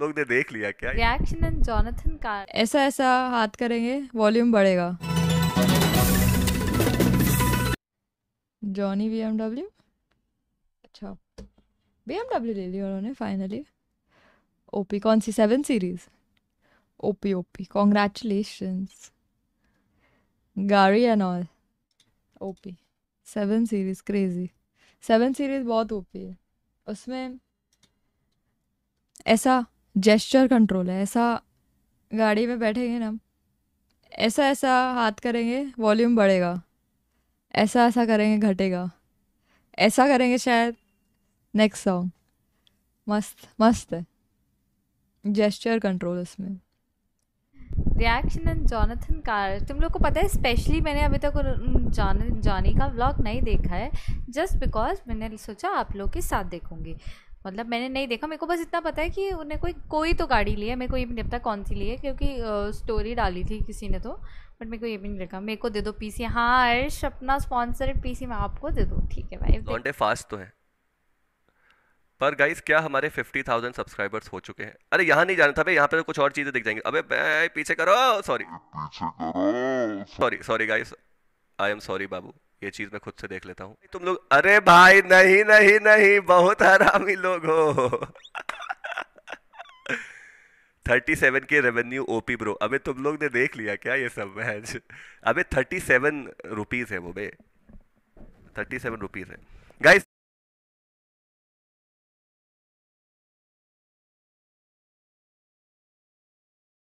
लोग ने देख लिया क्या रिएक्शन एंड जोनाथन का ऐसा ऐसा हाथ करेंगे वॉल्यूम बढ़ेगा जॉनी बीएमडब्ल्यू अच्छा बीएमडब्ल्यू ले लिया उन्होंने फाइनली ओपी कौन सी seven series OP OP congratulations गाड़ी and all OP seven series crazy seven series बहुत ओपी है उसमें ऐसा जेस्चर कंट्रोल है ऐसा गाड़ी में बैठेंगे ना ऐसा ऐसा हाथ करेंगे वॉल्यूम बढ़ेगा ऐसा ऐसा करेंगे घटेगा ऐसा करेंगे शायद नेक्स्ट सॉन्ग मस्त मस्त है जेस्चर कंट्रोल उसमें रिएक्शन एंड जॉनथन कार तुम लोग को पता है स्पेशली मैंने अभी तक जॉन जॉनी का व्लॉग नहीं देखा है जस्ट बिकॉज मैंने सोचा आप लोग के साथ देखूँगी मतलब मैंने नहीं देखा मेरे को बस इतना पता है कि उन्हें कोई कोई तो गाड़ी ली है मेरे को ये भी नहीं पता कौन सी ली है क्योंकि स्टोरी डाली थी किसी ने तो बट मेरे को ये भी नहीं देखा मेरे को दे दो पीसी हाँ अर्श अपना स्पॉन्सर्ड पीसी मैं आपको दे दूँ ठीक है भाई घंटे फास्ट तो है पर गाइस क्या हमारे फिफ्टी थाउजेंड सब्सक्राइबर्स हो चुके हैं अरे यहाँ नहीं जाना था भाई यहाँ पे तो कुछ और चीज़ें दिख जाएंगी अबे पीछे करो sorry sorry sorry guys I am sorry बाबू ये चीज मैं खुद से देख लेता हूँ तुम लोग अरे भाई नहीं नहीं नहीं बहुत हरामी लोग हो थर्टी सेवन के रेवेन्यू ओपी ब्रो अबे तुम लोग ने देख लिया क्या ये सब मैच अबे थर्टी सेवन रुपीज़ है वो बे थर्टी सेवन रुपीज़ है गाइस